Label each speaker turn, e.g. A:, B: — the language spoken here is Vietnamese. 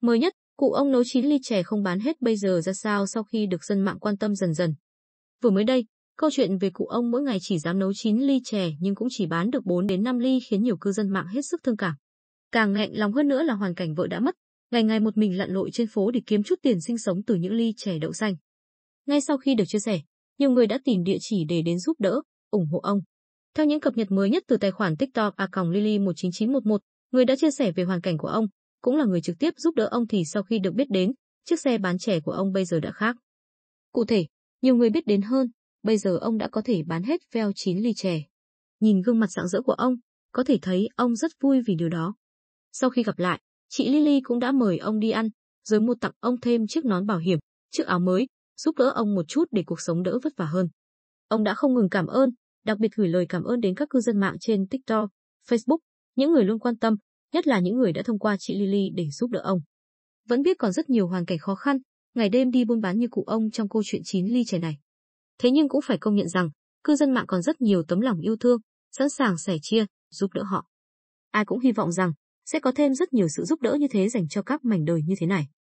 A: Mới nhất, cụ ông nấu 9 ly chè không bán hết bây giờ ra sao sau khi được dân mạng quan tâm dần dần. Vừa mới đây, câu chuyện về cụ ông mỗi ngày chỉ dám nấu 9 ly chè nhưng cũng chỉ bán được 4 đến 5 ly khiến nhiều cư dân mạng hết sức thương cảm. Càng nghẹn lòng hơn nữa là hoàn cảnh vợ đã mất, ngày ngày một mình lặn lội trên phố để kiếm chút tiền sinh sống từ những ly chè đậu xanh. Ngay sau khi được chia sẻ, nhiều người đã tìm địa chỉ để đến giúp đỡ, ủng hộ ông. Theo những cập nhật mới nhất từ tài khoản TikTok a còng Lily 19911, người đã chia sẻ về hoàn cảnh của ông, cũng là người trực tiếp giúp đỡ ông thì sau khi được biết đến, chiếc xe bán trẻ của ông bây giờ đã khác. Cụ thể, nhiều người biết đến hơn, bây giờ ông đã có thể bán hết veo 9 ly trẻ Nhìn gương mặt rạng rỡ của ông, có thể thấy ông rất vui vì điều đó. Sau khi gặp lại, chị Lily cũng đã mời ông đi ăn, rồi mua tặng ông thêm chiếc nón bảo hiểm, chiếc áo mới, giúp đỡ ông một chút để cuộc sống đỡ vất vả hơn. Ông đã không ngừng cảm ơn, đặc biệt gửi lời cảm ơn đến các cư dân mạng trên TikTok, Facebook, những người luôn quan tâm, nhất là những người đã thông qua chị Lily để giúp đỡ ông. Vẫn biết còn rất nhiều hoàn cảnh khó khăn, ngày đêm đi buôn bán như cụ ông trong câu chuyện chín ly trẻ này. Thế nhưng cũng phải công nhận rằng, cư dân mạng còn rất nhiều tấm lòng yêu thương, sẵn sàng sẻ chia, giúp đỡ họ. Ai cũng hy vọng rằng, sẽ có thêm rất nhiều sự giúp đỡ như thế dành cho các mảnh đời như thế này.